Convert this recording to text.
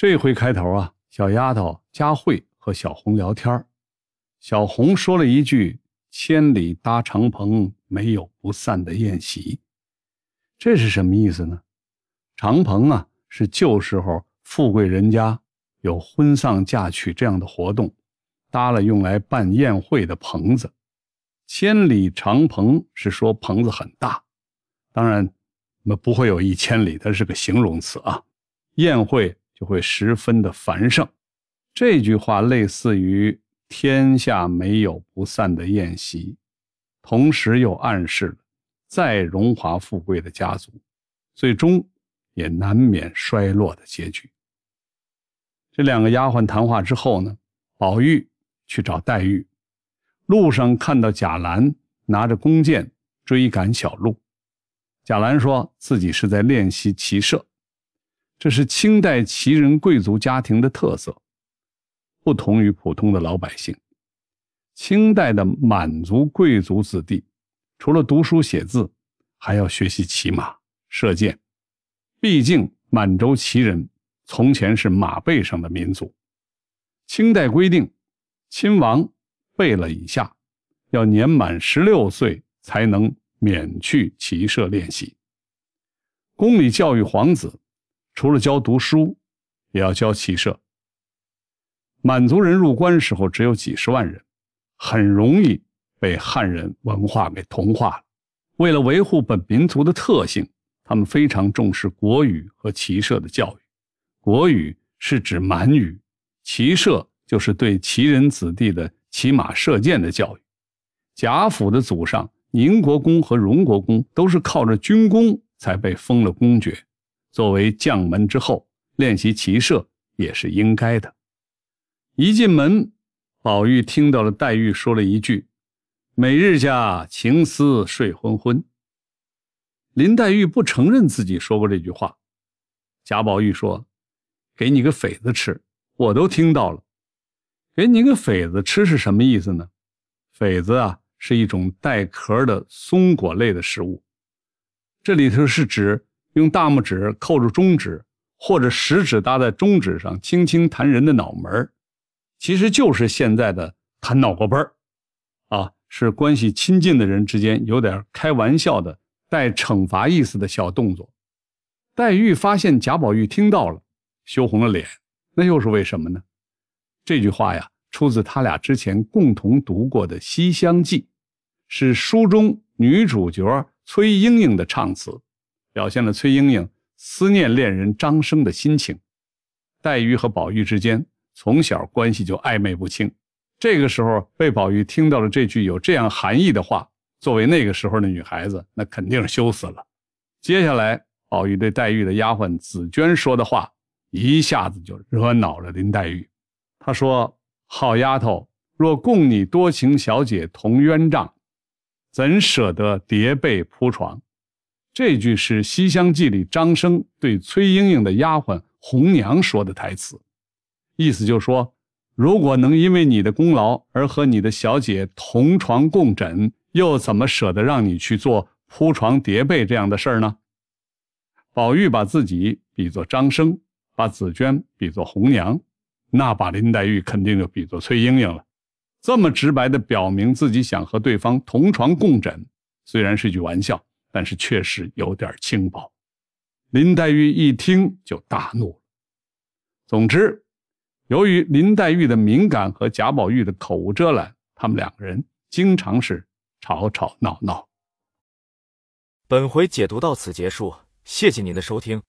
这回开头啊，小丫头佳慧和小红聊天小红说了一句：“千里搭长棚，没有不散的宴席。”这是什么意思呢？长棚啊，是旧时候富贵人家有婚丧嫁娶这样的活动，搭了用来办宴会的棚子。千里长棚是说棚子很大，当然那不会有一千里，它是个形容词啊。宴会。就会十分的繁盛。这句话类似于“天下没有不散的宴席”，同时又暗示了再荣华富贵的家族，最终也难免衰落的结局。这两个丫鬟谈话之后呢，宝玉去找黛玉，路上看到贾兰拿着弓箭追赶小鹿，贾兰说自己是在练习骑射。这是清代旗人贵族家庭的特色，不同于普通的老百姓。清代的满族贵族子弟，除了读书写字，还要学习骑马射箭，毕竟满洲旗人从前是马背上的民族。清代规定，亲王、贝勒以下，要年满十六岁才能免去骑射练习。宫里教育皇子。除了教读书，也要教骑射。满族人入关时候只有几十万人，很容易被汉人文化给同化了。为了维护本民族的特性，他们非常重视国语和骑射的教育。国语是指满语，骑射就是对旗人子弟的骑马射箭的教育。贾府的祖上宁国公和荣国公都是靠着军功才被封了公爵。作为将门之后，练习骑射也是应该的。一进门，宝玉听到了黛玉说了一句：“每日下情思睡昏昏。”林黛玉不承认自己说过这句话。贾宝玉说：“给你个榧子吃，我都听到了。”“给你个榧子吃”是什么意思呢？榧子啊，是一种带壳的松果类的食物，这里头是指。用大拇指扣住中指，或者食指搭在中指上，轻轻弹人的脑门儿，其实就是现在的弹脑瓜嘣儿，啊，是关系亲近的人之间有点开玩笑的带惩罚意思的小动作。黛玉发现贾宝玉听到了，羞红了脸，那又是为什么呢？这句话呀，出自他俩之前共同读过的《西厢记》，是书中女主角崔莺莺的唱词。表现了崔莺莺思念恋人张生的心情。黛玉和宝玉之间从小关系就暧昧不清，这个时候被宝玉听到了这句有这样含义的话，作为那个时候的女孩子，那肯定是羞死了。接下来，宝玉对黛玉的丫鬟紫娟说的话，一下子就惹恼了林黛玉。他说：“好丫头，若共你多情小姐同鸳帐，怎舍得叠被铺床？”这句是《西厢记》里张生对崔莺莺的丫鬟红娘说的台词，意思就是说，如果能因为你的功劳而和你的小姐同床共枕，又怎么舍得让你去做铺床叠被这样的事儿呢？宝玉把自己比作张生，把紫娟比作红娘，那把林黛玉肯定就比作崔莺莺了。这么直白的表明自己想和对方同床共枕，虽然是句玩笑。但是确实有点轻薄，林黛玉一听就大怒。总之，由于林黛玉的敏感和贾宝玉的口无遮拦，他们两个人经常是吵吵闹闹。本回解读到此结束，谢谢您的收听。